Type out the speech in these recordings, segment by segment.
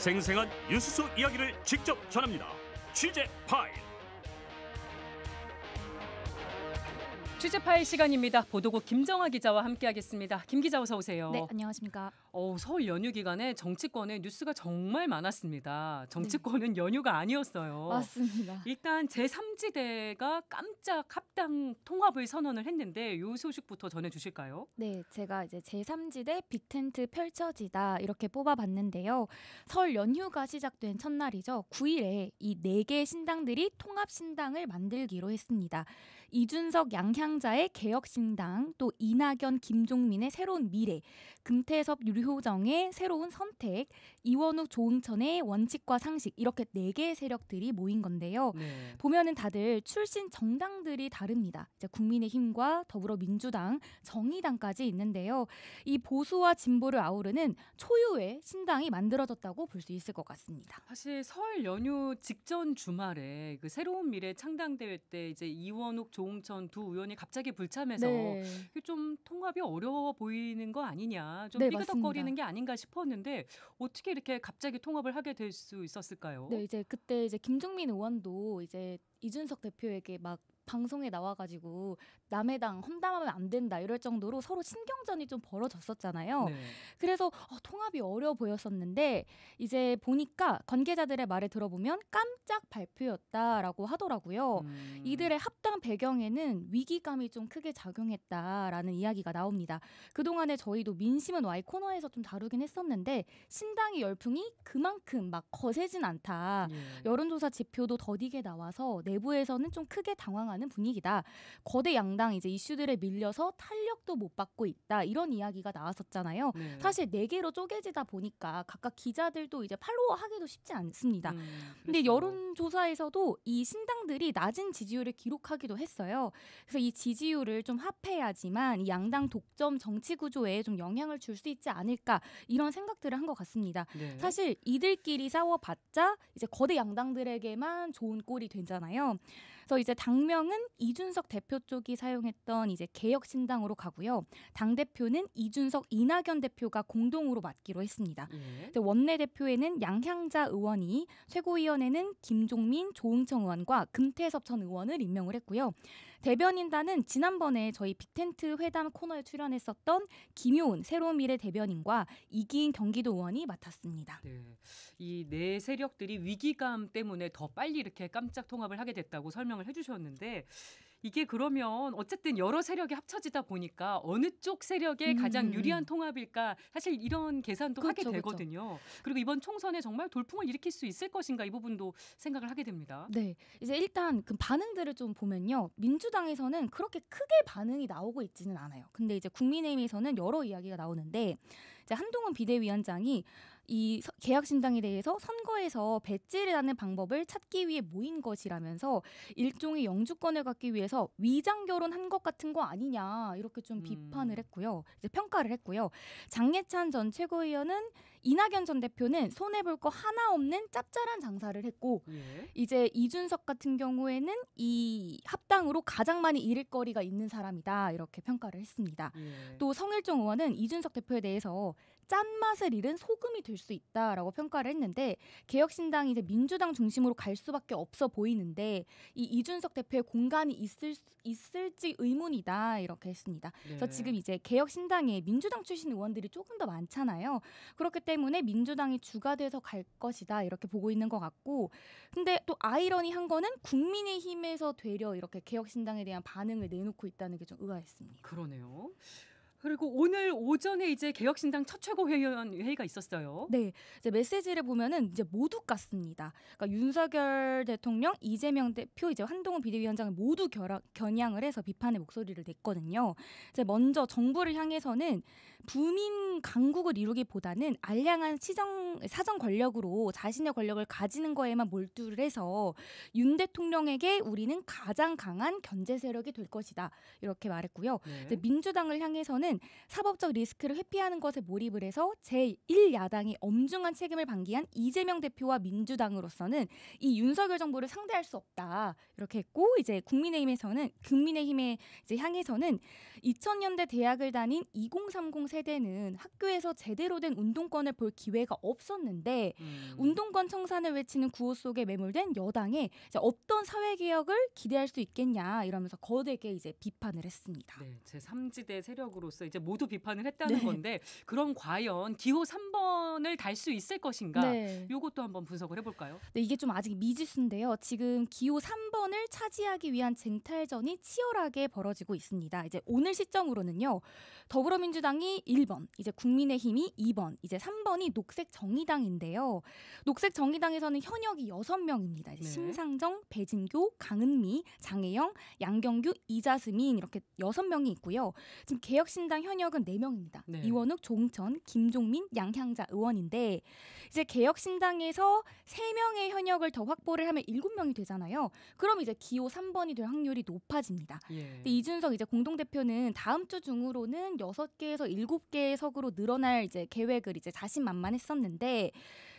생생한 뉴스 속 이야기를 직접 전합니다. 취재 파일. 취재파일 시간입니다. 보도국 김정아 기자와 함께하겠습니다. 김 기자 어서 오세요. 네, 안녕하십니까. 어, 서울 연휴 기간에 정치권에 뉴스가 정말 많았습니다. 정치권은 네. 연휴가 아니었어요. 맞습니다. 일단 제3지대가 깜짝 합당 통합을 선언을 했는데 요 소식부터 전해주실까요? 네, 제가 이제 제3지대 빅텐트 펼쳐지다 이렇게 뽑아봤는데요. 설 연휴가 시작된 첫날이죠. 9일에 이 네개 신당들이 통합 신당을 만들기로 했습니다. 이준석 양향 김상자의 개혁신당, 또 이낙연, 김종민의 새로운 미래, 금태섭, 유효정의 새로운 선택, 이원욱 조응천의 원칙과 상식 이렇게 네 개의 세력들이 모인 건데요. 네. 보면은 다들 출신 정당들이 다릅니다. 이제 국민의힘과 더불어민주당, 정의당까지 있는데요. 이 보수와 진보를 아우르는 초유의 신당이 만들어졌다고 볼 수 있을 것 같습니다. 사실 설 연휴 직전 주말에 그 새로운 미래 창당 대회 때 이제 이원욱, 조응천 두 의원이 갑자기 불참해서 네. 좀 통합이 어려워 보이는 거 아니냐 좀 네, 삐그덕거리는 게 아닌가 싶었는데 어떻게 이렇게 갑자기 통합을 하게 될 수 있었을까요? 네 이제 그때 이제 김종민 의원도 이제 이준석 대표에게 막 방송에 나와가지고 남의 당 험담하면 안 된다 이럴 정도로 서로 신경전이 좀 벌어졌었잖아요. 네. 그래서 어, 통합이 어려 보였었는데 이제 보니까 관계자들의 말을 들어보면 깜짝 발표였다라고 하더라고요. 음. 이들의 합당 배경에는 위기감이 좀 크게 작용했다라는 이야기가 나옵니다. 그동안에 저희도 민심은 와이 코너에서 좀 다루긴 했었는데 신당의 열풍이 그만큼 막 거세진 않다. 예. 여론조사 지표도 더디게 나와서 내부에서는 좀 크게 당황한 않은 분위기다. 거대 양당 이제 이슈들에 밀려서 탄력도 못 받고 있다. 이런 이야기가 나왔었잖아요. 네. 사실 네 개로 쪼개지다 보니까 각각 기자들도 이제 팔로워하기도 쉽지 않습니다. 음, 근데 그렇죠. 여론조사에서도 이 신당들이 낮은 지지율을 기록하기도 했어요. 그래서 이 지지율을 좀 합해야지만 이 양당 독점 정치 구조에 좀 영향을 줄 수 있지 않을까 이런 생각들을 한 것 같습니다. 네. 사실 이들끼리 싸워봤자 이제 거대 양당들에게만 좋은 꼴이 되잖아요. 그래서 이제 당명은 이준석 대표 쪽이 사용했던 이제 개혁신당으로 가고요. 당 대표는 이준석 이낙연 대표가 공동으로 맡기로 했습니다. 예. 원내 대표에는 양향자 의원이 최고위원회는 김종민 조응청 의원과 금태섭 전 의원을 임명을 했고요. 대변인단은 지난번에 저희 빅텐트 회담 코너에 출연했었던 김효은 새로운 미래 대변인과 이기인 경기도 의원이 맡았습니다. 네. 이 네 세력들이 위기감 때문에 더 빨리 이렇게 깜짝 통합을 하게 됐다고 설명을 해주셨는데 이게 그러면 어쨌든 여러 세력이 합쳐지다 보니까 어느 쪽 세력에 음. 가장 유리한 통합일까 사실 이런 계산도 그렇죠, 하게 그렇죠. 되거든요. 그렇죠. 그리고 이번 총선에 정말 돌풍을 일으킬 수 있을 것인가 이 부분도 생각을 하게 됩니다. 네. 이제 일단 그 반응들을 좀 보면요. 민주당에서는 그렇게 크게 반응이 나오고 있지는 않아요. 근데 이제 국민의힘에서는 여러 이야기가 나오는데 이제 한동훈 비대위원장이 이 계약신당에 대해서 선거에서 배지를 하는 방법을 찾기 위해 모인 것이라면서 일종의 영주권을 갖기 위해서 위장 결혼한 것 같은 거 아니냐 이렇게 좀 비판을 음. 했고요. 이제 평가를 했고요. 장예찬 전 최고위원은 이낙연 전 대표는 손해 볼 거 하나 없는 짭짤한 장사를 했고 예. 이제 이준석 같은 경우에는 이 합당으로 가장 많이 잃을 거리가 있는 사람이다 이렇게 평가를 했습니다. 예. 또 성일종 의원은 이준석 대표에 대해서 짠맛을 잃은 소금이 될 수 있다라고 평가를 했는데 개혁신당이 이제 민주당 중심으로 갈 수밖에 없어 보이는데 이 이준석 대표의 공간이 있을 수, 있을지 의문이다 이렇게 했습니다. 예. 그래서 네. 지금 이제 개혁신당에 민주당 출신 의원들이 조금 더 많잖아요. 그렇기 때문에 때문에 민주당이 주가 돼서 갈 것이다 이렇게 보고 있는 것 같고 근데 또 아이러니한 거는 국민의힘에서 되려 이렇게 개혁신당에 대한 반응을 내놓고 있다는 게 좀 의아했습니다. 그러네요. 그리고 오늘 오전에 이제 개혁신당 첫 최고 회원 회의가 있었어요. 네, 이제 메시지를 보면은 이제 모두 깠습니다. 그러니까 윤석열 대통령, 이재명 대표, 이제 한동훈 비대위원장을 모두 겨 결, 겨냥을 해서 비판의 목소리를 냈거든요. 이제 먼저 정부를 향해서는 부민 강국을 이루기보다는 알량한 시정 사정 권력으로 자신의 권력을 가지는 거에만 몰두를 해서 윤 대통령에게 우리는 가장 강한 견제 세력이 될 것이다 이렇게 말했고요. 네. 민주당을 향해서는 사법적 리스크를 회피하는 것에 몰입을 해서 제1 야당이 엄중한 책임을 방기한 이재명 대표와 민주당으로서는 이 윤석열 정부를 상대할 수 없다 이렇게 했고 이제 국민의힘에서는 국민의힘에 이제 향해서는 2000년대 대학을 다닌 2030 세대는 학교에서 제대로 된 운동권을 볼 기회가 없었는데 음. 운동권 청산을 외치는 구호 속에 매몰된 여당에 어떤 사회 개혁을 기대할 수 있겠냐 이러면서 거대게 이제 비판을 했습니다. 네, 제 3지대 세력으로서 이제 모두 비판을 했다는 네. 건데 그럼 과연 기호 3번을 달 수 있을 것인가? 네. 요것도 한번 분석을 해 볼까요? 네, 이게 좀 아직 미지수인데요. 지금 기호 3번을 차지하기 위한 쟁탈전이 치열하게 벌어지고 있습니다. 이제 오늘 시점으로는요. 더불어민주당이 1번, 이제 국민의힘이 2번, 이제 3번이 녹색 정의당인데요. 녹색 정의당에서는 현역이 6명입니다. 네. 심상정, 배진교, 강은미, 장혜영, 양경규, 이자스민 이렇게 6명이 있고요. 지금 개혁신당 현역은 4명입니다. 네. 이원욱, 종천, 김종민, 양향자 의원인데 이제 개혁신당에서 3명의 현역을 더 확보를 하면 7명이 되잖아요. 그럼 이제 기호 3번이 될 확률이 높아집니다. 예. 근데 이준석 이제 공동대표는 다음 주 중으로는 6개에서 7 7 개의 석으로 늘어날 이제 계획을 이제 자신만만했었는데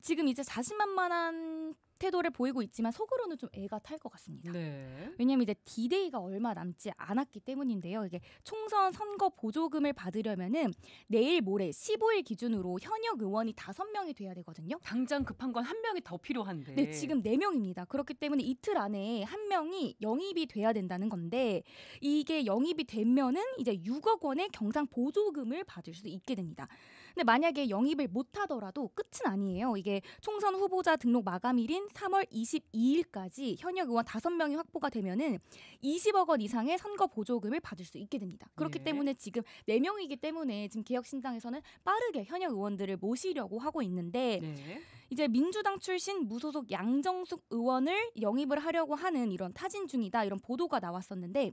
지금 이제 자신만만한 태도를 보이고 있지만 속으로는 좀 애가 탈 것 같습니다. 네. 왜냐하면 이제 디데이가 얼마 남지 않았기 때문인데요. 이게 총선 선거 보조금을 받으려면은 내일 모레 15일 기준으로 현역 의원이 다섯 명이 돼야 되거든요. 당장 급한 건 한 명이 더 필요한데. 네, 지금 네 명입니다. 그렇기 때문에 이틀 안에 한 명이 영입이 돼야 된다는 건데 이게 영입이 되면은 이제 6억 원의 경상 보조금을 받을 수 있게 됩니다. 근데 만약에 영입을 못하더라도 끝은 아니에요. 이게 총선 후보자 등록 마감일인 3월 22일까지 현역 의원 5명이 확보가 되면은 20억 원 이상의 선거 보조금을 받을 수 있게 됩니다. 그렇기 예. 때문에 지금 4명이기 때문에 지금 개혁신당에서는 빠르게 현역 의원들을 모시려고 하고 있는데 네. 이제 민주당 출신 무소속 양정숙 의원을 영입을 하려고 하는 이런 타진 중이다 이런 보도가 나왔었는데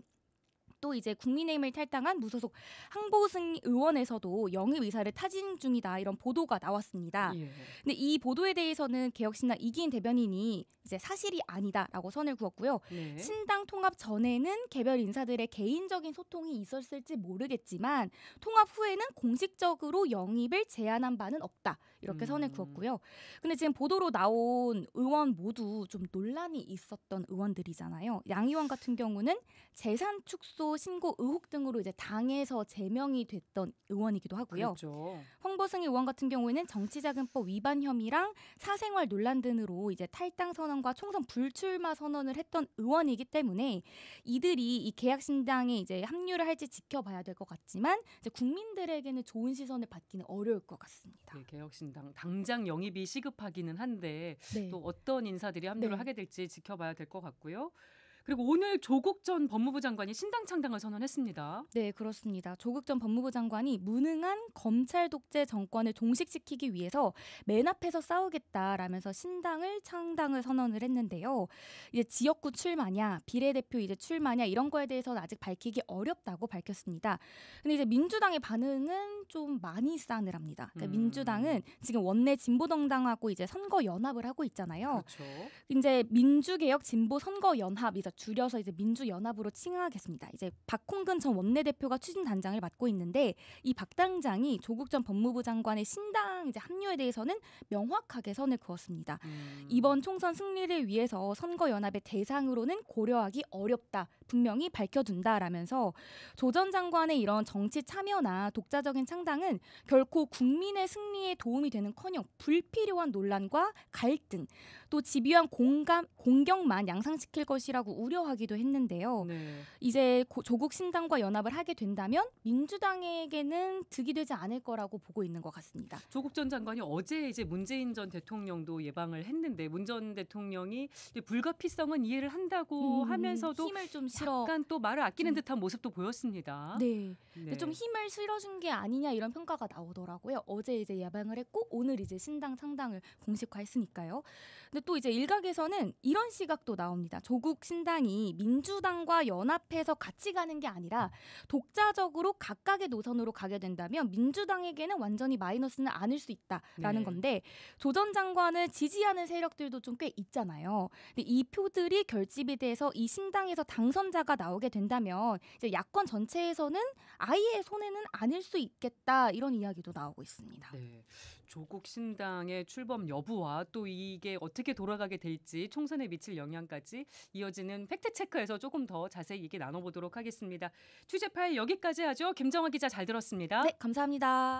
또 이제 국민의힘을 탈당한 무소속 항보승 의원에서도 영입 의사를 타진 중이다 이런 보도가 나왔습니다. 예. 근데 이 보도에 대해서는 개혁신당 이기인 대변인이 이제 사실이 아니다라고 선을 그었고요. 네. 신당 통합 전에는 개별 인사들의 개인적인 소통이 있었을지 모르겠지만 통합 후에는 공식적으로 영입을 제안한 바는 없다 이렇게 선을 음. 그었고요. 근데 지금 보도로 나온 의원 모두 좀 논란이 있었던 의원들이잖아요. 양 의원 같은 경우는 재산 축소 신고 의혹 등으로 이제 당에서 제명이 됐던 의원이기도 하고요. 그렇죠. 홍보승 의원 같은 경우에는 정치자금법 위반 혐의랑 사생활 논란 등으로 이제 탈당 선언과 총선 불출마 선언을 했던 의원이기 때문에 이들이 이 계약신당에 이제 합류를 할지 지켜봐야 될 것 같지만 이제 국민들에게는 좋은 시선을 받기는 어려울 것 같습니다. 네, 개혁신당 당장 영입이 시급하기는 한데 네. 또 어떤 인사들이 합류를 네. 하게 될지 지켜봐야 될 것 같고요. 그리고 오늘 조국 전 법무부 장관이 신당 창당을 선언했습니다. 네, 그렇습니다. 조국 전 법무부 장관이 무능한 검찰 독재 정권을 종식시키기 위해서 맨 앞에서 싸우겠다라면서 신당을 창당을 선언을 했는데요. 이제 지역구 출마냐, 비례대표 이제 출마냐 이런 거에 대해서는 아직 밝히기 어렵다고 밝혔습니다. 근데 이제 민주당의 반응은 좀 많이 싸늘합니다. 그러니까 음. 민주당은 지금 원내 진보정당하고 이제 선거 연합을 하고 있잖아요. 그렇죠. 이제 민주개혁 진보 선거 연합이죠. 줄여서 이제 민주연합으로 칭하겠습니다. 이제 박홍근 전 원내대표가 추진 단장을 맡고 있는데 이 박당장이 조국 전 법무부 장관의 신당 해당 이제 합류에 대해서는 명확하게 선을 그었습니다. 음. 이번 총선 승리를 위해서 선거 연합의 대상으로는 고려하기 어렵다. 분명히 밝혀둔다라면서 조전 장관의 이런 정치 참여나 독자적인 창당은 결코 국민의 승리에 도움이 되는커녕 불필요한 논란과 갈등 또 집요한 공감 공격만 양상시킬 것이라고 우려하기도 했는데요. 네. 이제 고, 조국 신당과 연합을 하게 된다면 민주당에게는 득이 되지 않을 거라고 보고 있는 것 같습니다. 조국 조국 전 장관이 어제 이제 문재인 전 대통령도 예방을 했는데 문 전 대통령이 불가피성은 이해를 한다고 음, 하면서도 힘을 좀 실어 약간 또 말을 아끼는 음. 듯한 모습도 보였습니다. 네. 네. 좀 힘을 실어준 게 아니냐 이런 평가가 나오더라고요. 어제 이제 예방을 했고 오늘 이제 신당 창당을 공식화했으니까요. 근데 또 이제 일각에서는 이런 시각도 나옵니다. 조국 신당이 민주당과 연합해서 같이 가는 게 아니라 독자적으로 각각의 노선으로 가게 된다면 민주당에게는 완전히 마이너스는 아닐 수 있다라는 네. 건데 조전 장관을 지지하는 세력들도 좀 꽤 있잖아요. 근데 이 표들이 결집이 돼서 이 신당에서 당선자가 나오게 된다면 이제 야권 전체에서는 아이의 손해는 아닐 수 있겠다 이런 이야기도 나오고 있습니다. 네. 조국 신당의 출범 여부와 또 이게 어떻게 돌아가게 될지 총선에 미칠 영향까지 이어지는 팩트 체크에서 조금 더 자세히 얘기 나눠보도록 하겠습니다. 취재 파일 여기까지 하죠. 김정은 기자 잘 들었습니다. 네, 감사합니다.